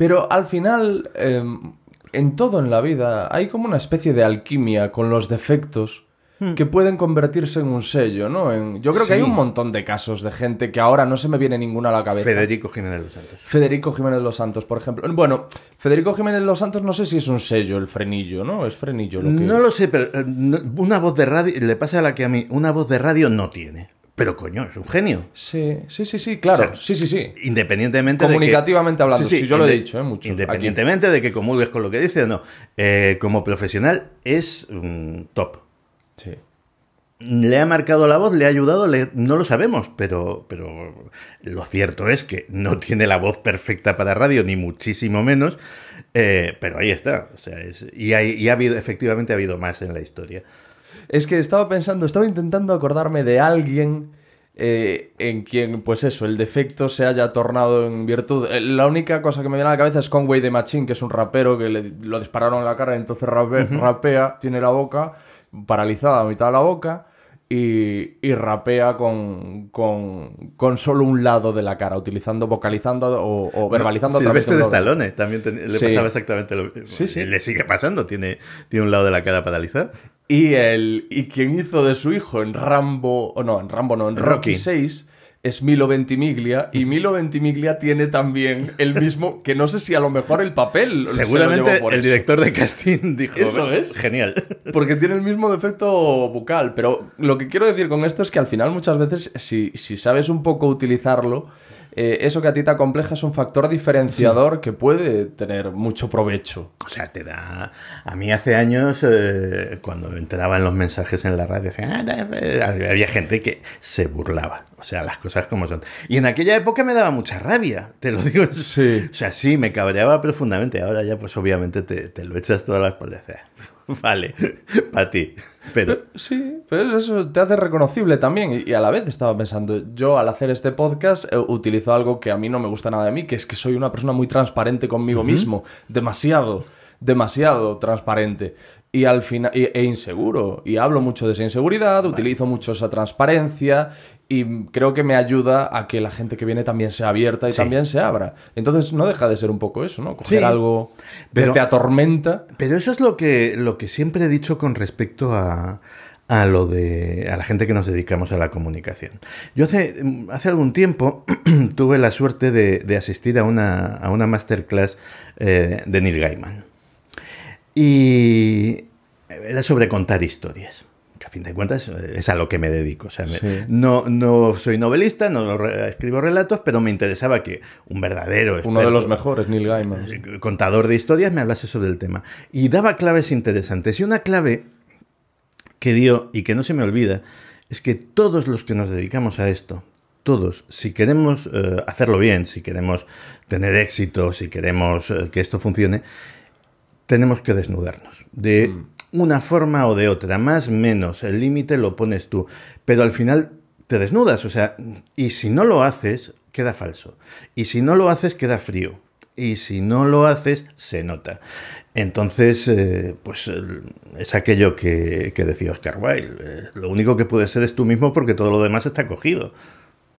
Pero al final, em, en todo en la vida, hay como una especie de alquimia con los defectos hmm. que pueden convertirse en un sello, ¿no? yo creo que hay un montón de casos de gente que ahora no se me viene ninguna a la cabeza. Federico Jiménez Los Santos. Federico Jiménez Los Santos, por ejemplo. Bueno, Federico Jiménez Los Santos no sé si es un sello, el frenillo, ¿no? Es frenillo lo que... No lo sé, pero eh, una voz de radio, le pasa a la que a mí, una voz de radio no tiene. Pero coño, es un genio. Sí, sí, sí, sí, claro. sí, sí, sí. Independientemente Comunicativamente de que, hablando, sí, yo lo he dicho, ¿eh? Mucho. Independientemente de que comulgues con lo que dice o no, eh, como profesional es un top. Sí. Le ha marcado la voz, le ha ayudado, no lo sabemos, pero, pero lo cierto es que no tiene la voz perfecta para radio, ni muchísimo menos, eh, pero ahí está. O sea, es, y, y ha habido, efectivamente ha habido más en la historia. Es que estaba pensando, estaba intentando acordarme de alguien eh, en quien, pues eso, el defecto se haya tornado en virtud. Eh, la única cosa que me viene a la cabeza es Conway de Machine, que es un rapero que le, lo dispararon en la cara, entonces rapea, tiene la boca paralizada a mitad de la boca. Y, rapea con, solo un lado de la cara, utilizando, vocalizando o, verbalizando. No, veste de Stallone eh, también le pasaba exactamente lo mismo. Sí, sí. Le sigue pasando, tiene, tiene un lado de la cara paralizado y, el, y quien hizo de su hijo en Rambo, o no, en Rambo no, en Rocky, 6, es Milo Ventimiglia. Y Milo Ventimiglia tiene también el mismo, que no sé si a lo mejor el papel. Seguramente por el director de casting dijo: ¿Eso es? Genial. Porque tiene el mismo defecto bucal. Pero lo que quiero decir con esto es que al final, muchas veces, si, si sabes un poco utilizarlo eh, eso que a ti te compleja es un factor diferenciador que puede tener mucho provecho. O sea, te da... A mí hace años, eh, cuando entraban los mensajes en la radio, ah, eh", había gente que se burlaba. O sea, las cosas como son. Y en aquella época me daba mucha rabia, te lo digo. Sí. O sea, sí, me cabreaba profundamente. Ahora ya, pues obviamente te, lo echas todas las policias. vale, para ti. Sí, pero eso te hace reconocible también. Y, a la vez estaba pensando, yo al hacer este podcast eh, utilizo algo que a mí no me gusta nada de mí, que es que soy una persona muy transparente conmigo mismo. Demasiado, demasiado transparente. Y al final, e, inseguro. Y hablo mucho de esa inseguridad, utilizo mucho esa transparencia y creo que me ayuda a que la gente que viene también sea abierta y también se abra. Entonces no deja de ser un poco eso, ¿no? Coger algo pero, que te atormenta. Pero eso es lo que, lo que siempre he dicho con respecto a, lo de la gente que nos dedicamos a la comunicación. Yo hace, hace algún tiempo tuve la suerte de, asistir a una, masterclass eh, de Neil Gaiman. Y era sobre contar historias a fin de cuentas eh, es a lo que me dedico. sea, no, no soy novelista, no escribo relatos, pero me interesaba que un verdadero... Uno de los mejores, Neil Gaiman. Eh, contador de historias, me hablase sobre el tema. Y daba claves interesantes. Y una clave que dio y que no se me olvida es que todos los que nos dedicamos a esto, todos, si queremos eh, hacerlo bien, si queremos tener éxito, si queremos que esto funcione, tenemos que desnudarnos de mm una forma o de otra, más menos, el límite lo pones tú, pero al final te desnudas, o sea, y si no lo haces, queda falso, y si no lo haces, queda frío, y si no lo haces, se nota. Entonces, eh, pues es aquello que, decía Oscar Wilde, eh, lo único que puede ser es tú mismo porque todo lo demás está cogido.